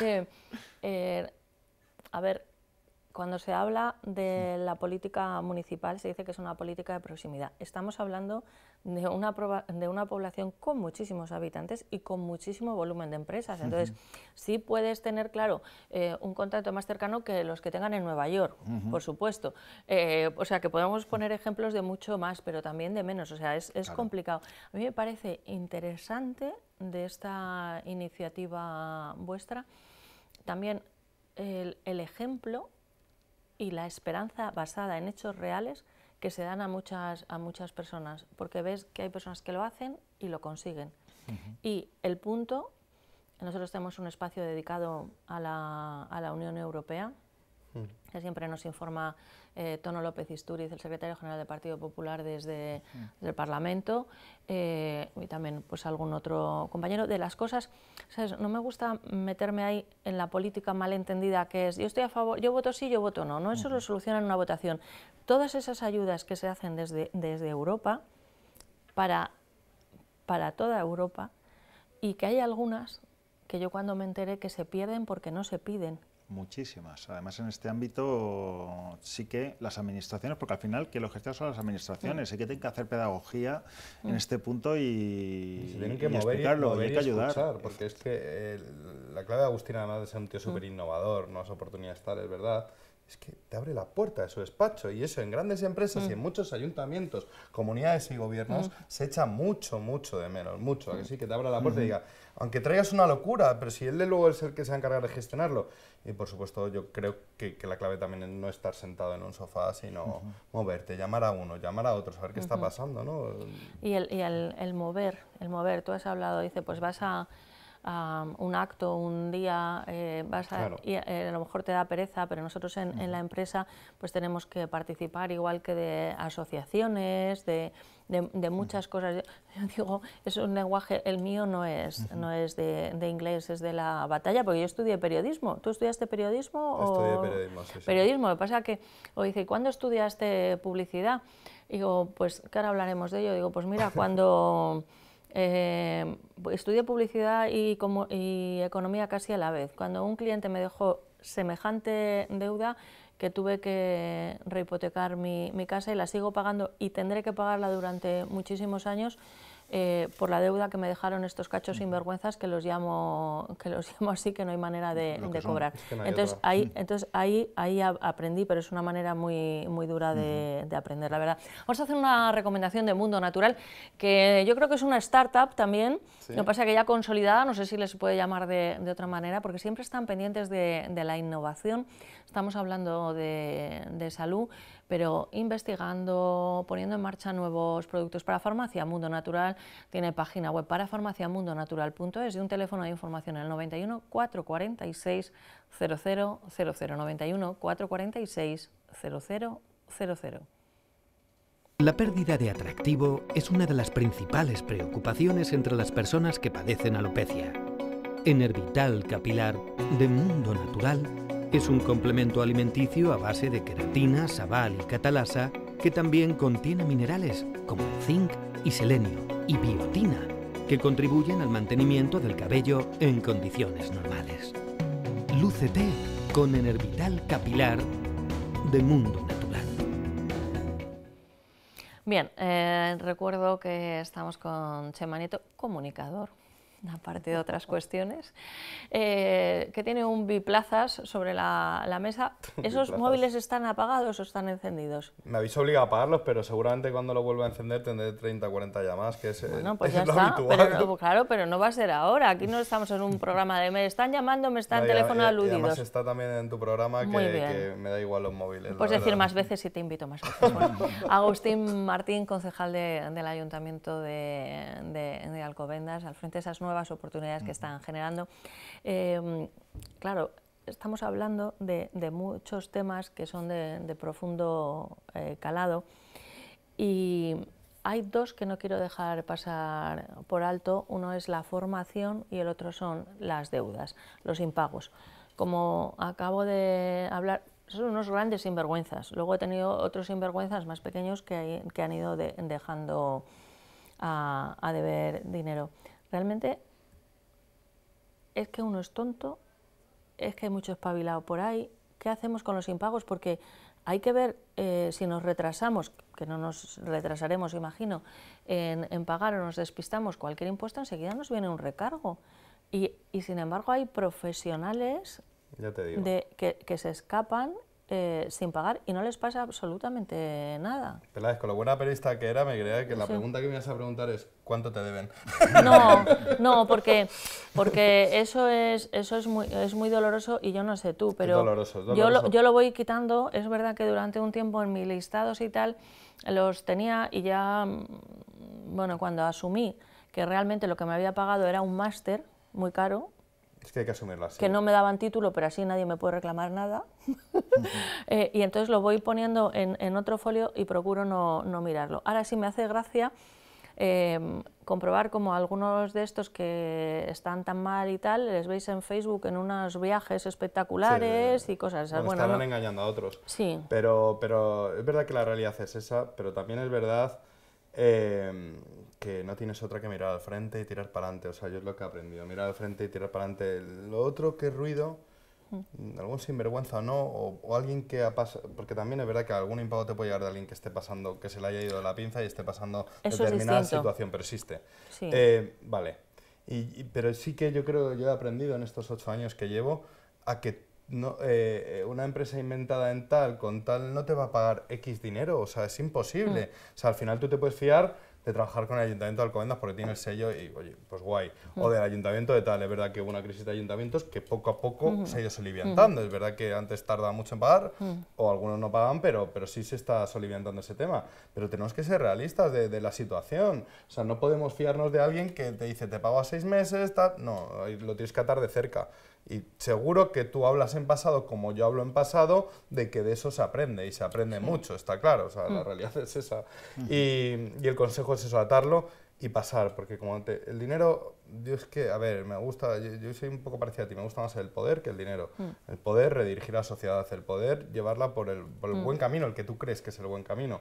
Eh, a ver, cuando se habla de la política municipal se dice que es una política de proximidad. Estamos hablando de una, de una población con muchísimos habitantes y con muchísimo volumen de empresas. Entonces, sí puedes tener, claro, eh, un contacto más cercano que los que tengan en Nueva York, por supuesto. Eh, o sea, que podemos poner ejemplos de mucho más, pero también de menos. O sea, es, complicado. A mí me parece interesante de esta iniciativa vuestra también el ejemplo y la esperanza basada en hechos reales que se dan a muchas, a muchas personas, porque ves que hay personas que lo hacen y lo consiguen. Y el punto, nosotros tenemos un espacio dedicado a la Unión Europea, que siempre nos informa eh, Tono López Isturiz, el secretario general del Partido Popular desde, el Parlamento, eh, y también pues algún otro compañero, de las cosas, no me gusta meterme ahí en la política malentendida que es yo estoy a favor, yo voto sí, yo voto no, no eso lo soluciona en una votación. Todas esas ayudas que se hacen desde, desde Europa, para, para toda Europa, y que hay algunas que yo cuando me enteré que se pierden porque no se piden, Muchísimas. Además, en este ámbito sí que las administraciones, porque al final que los gestores son las administraciones, sí. Mm. que tienen que hacer pedagogía en mm. este punto y, y tienen que mover y, que ayudar. porque es que eh, la clave de Agustín, además de ser un tío mm. súper innovador, nuevas oportunidades tales, ¿verdad? Es que te abre la puerta de su despacho y eso en grandes empresas y en muchos ayuntamientos, comunidades y gobiernos se echa mucho, mucho de menos, mucho, que sí, que te abra la puerta y mm-hmm. diga, aunque traigas una locura, pero si él de luego es el que se va a de gestionarlo, y por supuesto yo creo que, que la clave también es no estar sentado en un sofá, sino moverte, llamar a uno, llamar a otro, saber qué está pasando. ¿no? Y, el, el, el, mover, el mover, tú has hablado, dice, pues vas a un acto, un día, eh, vas a, y, eh, a lo mejor te da pereza, pero nosotros en, la empresa pues tenemos que participar igual que de asociaciones, de muchas cosas. Yo, digo, es un lenguaje, el mío no es, no es de, inglés, es de la batalla, porque yo estudié periodismo. ¿Tú estudiaste periodismo? Estudié periodismo, sí, Periodismo, lo que pasa que, o dice, ¿cuándo estudiaste publicidad? Digo, pues ¿qué ahora hablaremos de ello. Digo, pues mira, cuando... Em, estudié publicidad y, economía casi a la vez. Cuando un cliente me dejó semejante deuda, que tuve que rehipotecar mi, casa y la sigo pagando y tendré que pagarla durante muchísimos años, eh, por la deuda que me dejaron estos cachos sinvergüenzas que los llamo, que los llamo así, que no hay manera de, cobrar. entonces, ahí, mm. entonces ahí, ahí aprendí, pero es una manera muy, muy dura de, aprender, la verdad. Vamos a hacer una recomendación de Mundo Natural, que yo creo que es una startup también, no lo que pasa que ya consolidada, no sé si les puede llamar de, de otra manera, porque siempre están pendientes de la innovación Estamos hablando de, salud, pero investigando, poniendo en marcha nuevos productos para farmacia. Mundo Natural tiene página web para farmaciamundonatural.es y un teléfono de información al 91 446 0000, 91 446 0000. La pérdida de atractivo es una de las principales preocupaciones entre las personas que padecen alopecia. En Herbital Capilar de Mundo Natural es un complemento alimenticio a base de queratina, sabal y catalasa que también contiene minerales como zinc y selenio y biotina que contribuyen al mantenimiento del cabello en condiciones normales. Lúcete con Enervital Capilar de Mundo Natural. Bien, eh, recuerdo que estamos con Chema comunicador, aparte de otras cuestiones, eh, que tiene un biplazas sobre la, mesa. ¿Esos móviles están apagados o están encendidos? Me habéis obligado a apagarlos, pero seguramente cuando lo vuelva a encender tendré 30 o 40 llamadas, que es, bueno, pues lo habitual. claro, pero no va a ser ahora. Aquí no estamos en un programa de me están llamando, me están en teléfono aludidos. está también en tu programa que, me da igual los móviles. pues decir más veces y te invito más veces. Agustín Martín, concejal del Ayuntamiento de, de Alcobendas, al frente de esas nuevas oportunidades que están generando. Em, claro, estamos hablando de, muchos temas que son de, profundo eh, calado y hay dos que no quiero dejar pasar por alto. Uno es la formación y el otro son las deudas, los impagos. Como acabo de hablar, son unos grandes sinvergüenzas. Luego he tenido otros sinvergüenzas más pequeños que, que han ido dejando a, a deber dinero. Realmente es que uno es tonto, es que hay mucho espabilado por ahí. ¿Qué hacemos con los impagos? Porque hay que ver eh, si nos retrasamos, que no nos retrasaremos, imagino, en, pagar o nos despistamos cualquier impuesto, enseguida nos viene un recargo. Y, sin embargo hay profesionales que se escapan eh, sin pagar y no les pasa absolutamente nada. Peláez, con lo buena periodista que era, me creía que la pregunta que me ibas a preguntar es ¿cuánto te deben? No, no, porque, porque eso, es, eso es, muy, es muy doloroso y yo no sé tú, pero Yo, lo, yo lo voy quitando. Es verdad que durante un tiempo en mis listados y tal los tenía y ya, mm, bueno, cuando asumí que realmente lo que me había pagado era un máster muy caro, es que hay que asumirlo así. Que no me daban título, pero así nadie me puede reclamar nada. Eh, y entonces lo voy poniendo en, otro folio y procuro no, mirarlo. Ahora sí me hace gracia em, comprobar como algunos de estos que están tan mal y tal, les veis en Facebook en unos viajes espectaculares y cosas esas. engañando a otros. Sí. Pero, pero es verdad que la realidad es esa, pero también es verdad... Em, que no tienes otra que mirar al frente y tirar para adelante. O sea, yo es lo que he aprendido, mirar al frente y tirar para adelante. Lo otro que ruido, mm. algún sinvergüenza o no, o, alguien que ha pasado, porque también es verdad que algún impago te puede llegar de alguien que esté pasando, que se le haya ido la pinza y esté pasando determinada situación, persiste. Eh, vale, pero sí que yo creo, yo he aprendido en estos ocho años que llevo a que no, eh, una empresa inventada en tal, con tal, no te va a pagar X dinero, o sea, es imposible. Mm. O sea, al final tú te puedes fiar de trabajar con el Ayuntamiento de Alcobendas porque tiene el sello y, oye, pues guay. O del Ayuntamiento de tal, es verdad que hubo una crisis de ayuntamientos que poco a poco se ha ido soliviantando. Es verdad que antes tardaba mucho en pagar o algunos no pagaban, pero, pero sí se está soliviantando ese tema. Pero tenemos que ser realistas de, de, la situación. O sea, no podemos fiarnos de alguien que te dice, te pago a seis meses, tal... No, lo tienes que atar de cerca. Y seguro que tú hablas en pasado como yo hablo en pasado, de que de eso se aprende y se aprende mucho, está claro, o sea, la mm. realidad es esa. Y, el consejo es eso, atarlo y pasar, porque como el dinero, yo es que, a ver, me gusta, yo, soy un poco parecido a ti, me gusta más el poder que el dinero. Mm. El poder redirigir a la sociedad, el poder llevarla por el, por el mm. buen camino, el que tú crees que es el buen camino.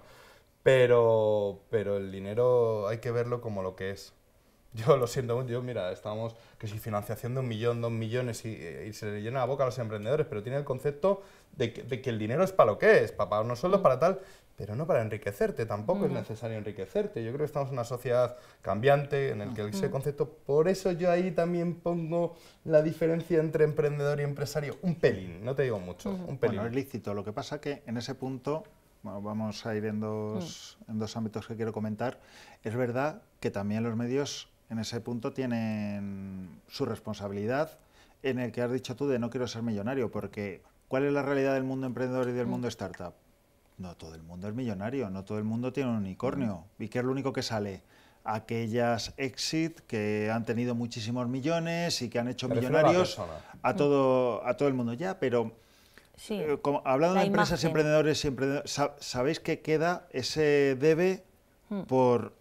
Pero, pero el dinero hay que verlo como lo que es yo lo siento mucho, yo mira, estamos que si financiación de un millón, dos millones y, eh, se le llena la boca a los emprendedores, pero tiene el concepto de que, el dinero es para lo que es, para pagar unos sueldos, mm. para tal, pero no para enriquecerte, tampoco es necesario enriquecerte. Yo creo que estamos en una sociedad cambiante en el que ese concepto, por eso yo ahí también pongo la diferencia entre emprendedor y empresario, un pelín, no te digo mucho, un pelín. Bueno, es lícito, lo que pasa que en ese punto bueno, vamos a ir en dos mm. ámbitos que quiero comentar. Es verdad que también los medios en ese punto tienen su responsabilidad en el que has dicho tú de no quiero ser millonario, porque ¿cuál es la realidad del mundo emprendedor y del mundo mm. startup? No todo el mundo es millonario, no todo el mundo tiene un unicornio. Mm. ¿Y qué es lo único que sale? Aquellas exit que han tenido muchísimos millones y que han hecho millonarios a, mm. todo, a todo el mundo ya, pero... Eh, como, hablando de empresas, emprendedores y emprendedores, sabéis que queda ese debe por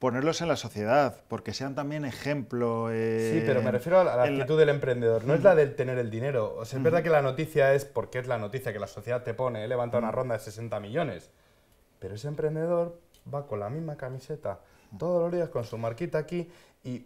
ponerlos en la sociedad, porque sean también ejemplo. Eh, sí, pero me refiero a la, actitud del emprendedor, no es la del tener el dinero. es verdad que la noticia es porque es la noticia que la sociedad te pone, levanta una ronda de 60 millones, pero ese emprendedor va con la misma camiseta todos los días con su marquita aquí y,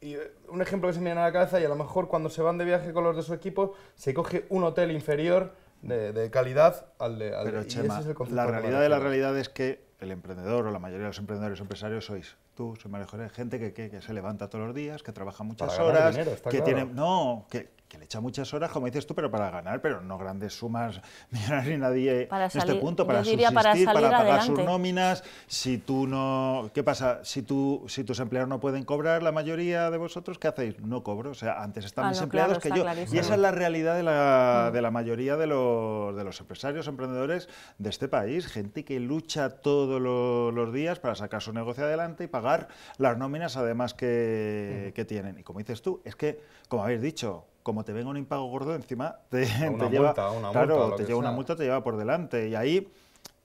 eh, un ejemplo que se me viene a la cabeza y a lo mejor cuando se van de viaje con los de su equipo se coge un hotel inferior de, calidad al de... Al de, la realidad de la realidad es que el emprendedor o la mayoría de los emprendedores empresarios sois tú, soy María gente que, que, se levanta todos los días, que trabaja muchas horas, que tiene... No, que, que le echa muchas horas, como dices tú, pero para ganar, pero no grandes sumas ni nadie en este punto, para subsistir, para, pagar sus nóminas. Si tú no, ¿qué pasa? Si tú, si tus empleados no pueden cobrar, la mayoría de vosotros, ¿qué hacéis? No cobro, o sea, antes están ah, mis empleados que yo. Y esa es la realidad de la, mm. mayoría de los, empresarios, emprendedores de este país, gente que lucha todos los, días para sacar su negocio adelante y pagar las nóminas además que, que tienen. Y como dices tú, es que, como habéis dicho, como te venga un impago gordo, encima te, lleva, una multa, te lleva una multa, te lleva por delante. Y ahí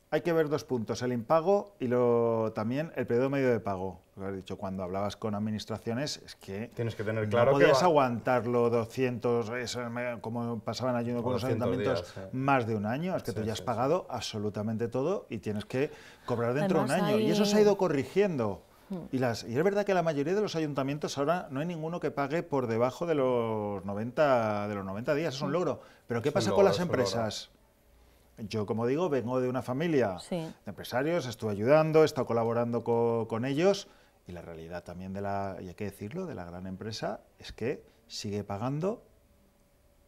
hay que ver dos puntos, el impago y lo, también el periodo medio de pago. Lo has dicho, cuando hablabas con administraciones, es que... Tienes que tener claro no podías aguantarlo 200, como pasaban ayuno con los ayuntamientos, más de un año. Es que tú ya has pagado absolutamente todo y tienes que cobrar dentro de un año. Y eso se ha ido corrigiendo y, es verdad que la mayoría de los ayuntamientos ahora no hay ninguno que pague por debajo de los 90, de los 90 días, es un logro. Pero ¿qué pasa con las empresas? Yo, como digo, vengo de una familia de empresarios, estuve ayudando, he estado colaborando con ellos y la realidad también de la, y hay que decirlo, de la gran empresa es que sigue pagando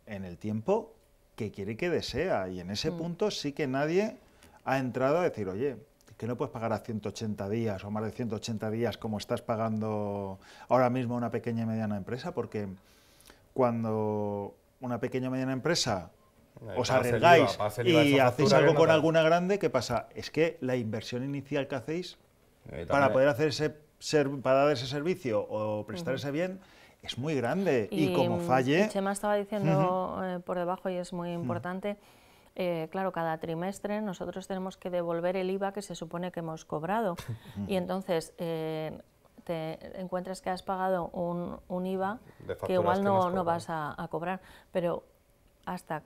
en el tiempo que quiere que desea y en ese mm. punto sí que nadie ha entrado a decir, oye, que no puedes pagar a 180 días o más de 180 días como estás pagando ahora mismo una pequeña y mediana empresa, porque cuando una pequeña y mediana empresa os arriesgáis y hacéis algo con alguna grande, ¿qué pasa? Es que la inversión inicial que hacéis para poder hacer ese, para dar ese servicio o prestar ese bien es muy grande y, como falle... Chema estaba diciendo eh, por debajo y es muy importante... Eh, claro, cada trimestre nosotros tenemos que devolver el IVA que se supone que hemos cobrado. Mm. y entonces eh, te encuentras que has pagado un, IVA que igual no, vas a, cobrar. Pero hasta,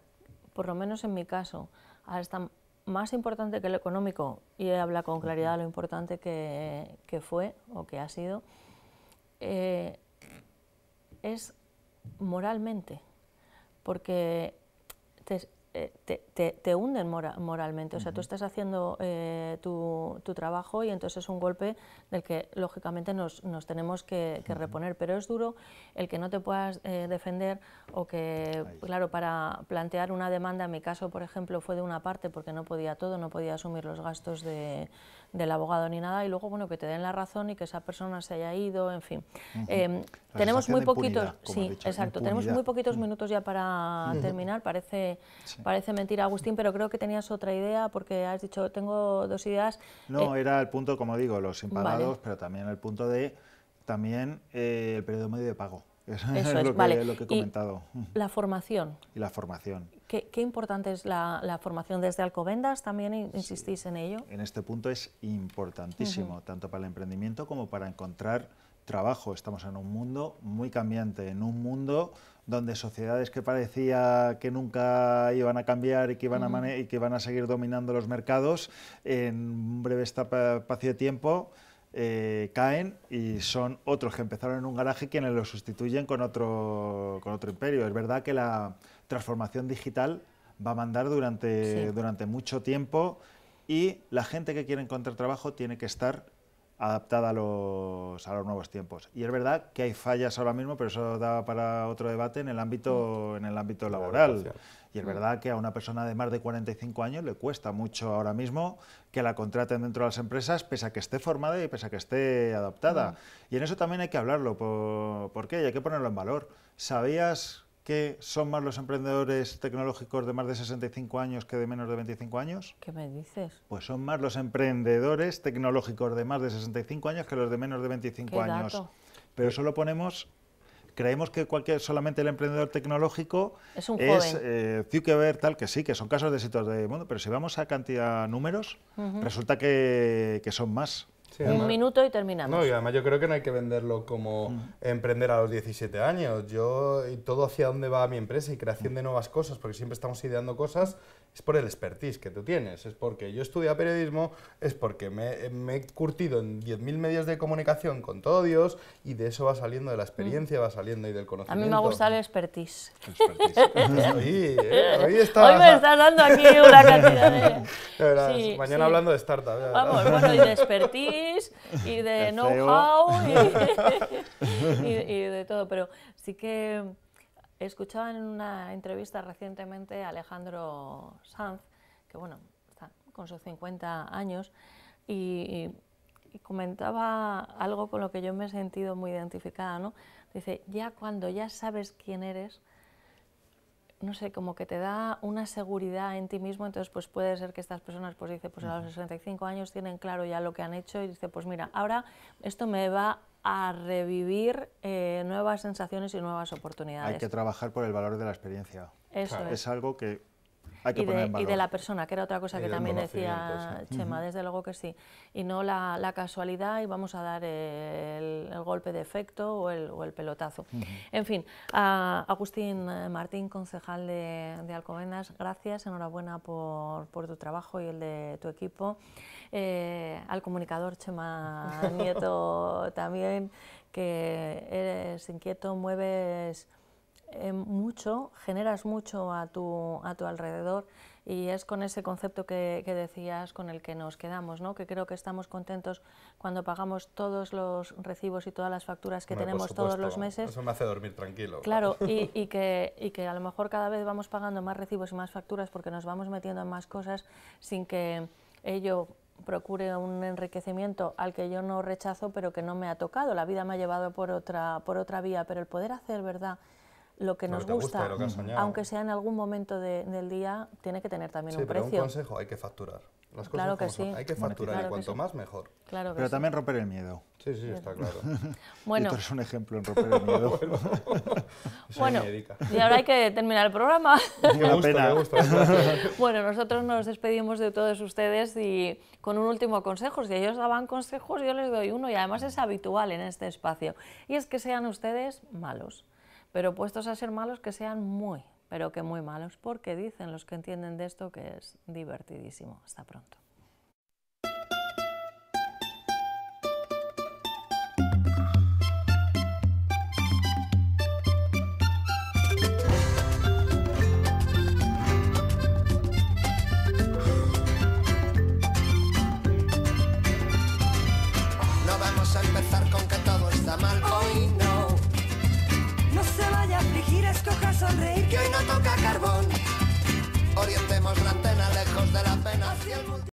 por lo menos en mi caso, hasta más importante que lo económico, y habla con claridad lo importante que, fue o que ha sido, eh, es moralmente, porque te, te, te hunden moralmente. O sea, tú estás haciendo eh, tu, trabajo y entonces es un golpe del que lógicamente nos, tenemos que, reponer. Pero es duro el que no te puedas eh, defender o que, claro, para plantear una demanda, en mi caso, por ejemplo, fue de una parte porque no podía todo, no podía asumir los gastos de, del abogado ni nada. Y luego, bueno, que te den la razón y que esa persona se haya ido, en fin. Eh, tenemos muy poquitos, sí, exacto, tenemos muy poquitos minutos ya para terminar. Parece, parece mentira Agustín, pero creo que tenías otra idea porque has dicho, tengo dos ideas. No, eh, era el punto, como digo, los impagados, pero también el punto de también eh, el periodo medio de pago. Eso, es, lo que, he comentado. la formación. Y la formación. ¿Qué, importante es la, formación desde Alcobendas? ¿También insistís en ello? En este punto es importantísimo, tanto para el emprendimiento como para encontrar trabajo. Estamos en un mundo muy cambiante, en un mundo donde sociedades que parecía que nunca iban a cambiar y que iban, a, y que a seguir dominando los mercados, en un breve espacio de tiempo eh, caen y son otros que empezaron en un garaje quienes los sustituyen con otro, con otro imperio. Es verdad que la transformación digital va a mandar durante, durante mucho tiempo y la gente que quiere encontrar trabajo tiene que estar adaptada a los, a los nuevos tiempos. Y es verdad que hay fallas ahora mismo, pero eso da para otro debate en el ámbito, mm. en el ámbito laboral. Y es mm. verdad que a una persona de más de 45 años le cuesta mucho ahora mismo que la contraten dentro de las empresas, pese a que esté formada y pese a que esté adaptada. Mm. Y en eso también hay que hablarlo, por, porque hay que ponerlo en valor. ¿Sabías que son más los emprendedores tecnológicos de más de 65 años que de menos de 25 años? ¿Qué me dices? Pues son más los emprendedores tecnológicos de más de 65 años que los de menos de 25 años. Dato? Pero lo ponemos creemos que cualquier, solamente el emprendedor tecnológico es, un es eh, tal, que sí, que son casos de éxitos de mundo, pero si vamos a cantidad números, resulta que, son más un minuto y terminamos. No, y además yo creo que no hay que venderlo como mm. emprender a los 17 años. Yo, y todo hacia dónde va mi empresa y creación de nuevas cosas, porque siempre estamos ideando cosas, es por el expertise que tú tienes, es porque yo estudié periodismo, es porque me, he curtido en 10.000 medios de comunicación con todo Dios y de eso va saliendo, de la experiencia mm. va saliendo y del conocimiento. A mí me gusta el expertise. expertise. Eh, hoy, me estás dando aquí una cantidad de... de verdad, mañana hablando de startup. Vamos, bueno, y de expertise y de know-how e y, de todo. Pero sí que escuchaba en una entrevista recientemente a Alejandro Sanz, que bueno, está con sus 50 años, y, y comentaba algo con lo que yo me he sentido muy identificada, ¿no? Dice, ya cuando ya sabes quién eres, no sé, como que te da una seguridad en ti mismo, entonces pues puede ser que estas personas pues dice, pues a los 65 años tienen claro ya lo que han hecho y dice, pues mira, ahora esto me va a revivir eh, nuevas sensaciones y nuevas oportunidades. Hay que trabajar por el valor de la experiencia. Eso es algo que y, de, y, de, la persona, que era otra cosa que también decía Chema, desde luego que sí. Y no la, la casualidad y vamos a dar el, golpe de efecto o el, pelotazo. En fin, a Agustín eh, Martín, concejal de, de gracias, enhorabuena por, por, tu trabajo y el de tu equipo. Eh, al comunicador Chema Nieto también, que eres inquieto, mueves... Eh, mucho, generas mucho a tu, a tu alrededor y es con ese concepto que, decías con el que nos quedamos, ¿no? que creo que estamos contentos cuando pagamos todos los recibos y todas las facturas que tenemos todos los meses. Eso me hace dormir tranquilo. Claro, y, que, que a lo mejor cada vez vamos pagando más recibos y más facturas porque nos vamos metiendo en más cosas sin que ello procure un enriquecimiento al que yo no rechazo pero que no me ha tocado. La vida me ha llevado por otra, por otra vía, pero el poder hacer verdad lo que nos gusta, mm, aunque sea en algún momento del día, tiene que tener también un pero precio. Un consejo, hay que facturar. Las cosas claro que sí. Hay que facturar y cuanto más mejor. Claro pero también romper el miedo. Sí, sí, está claro. bueno. Tú un ejemplo en romper el miedo. bueno, y ahora hay que terminar el programa. bueno, nosotros nos despedimos de todos ustedes y con un último consejo. Si ellos daban consejos, yo les doy uno y además es habitual en este espacio. Y es que sean ustedes malos pero puestos a ser malos que sean muy, pero que muy malos, porque dicen los que entienden de esto que es divertidísimo. Hasta pronto. CC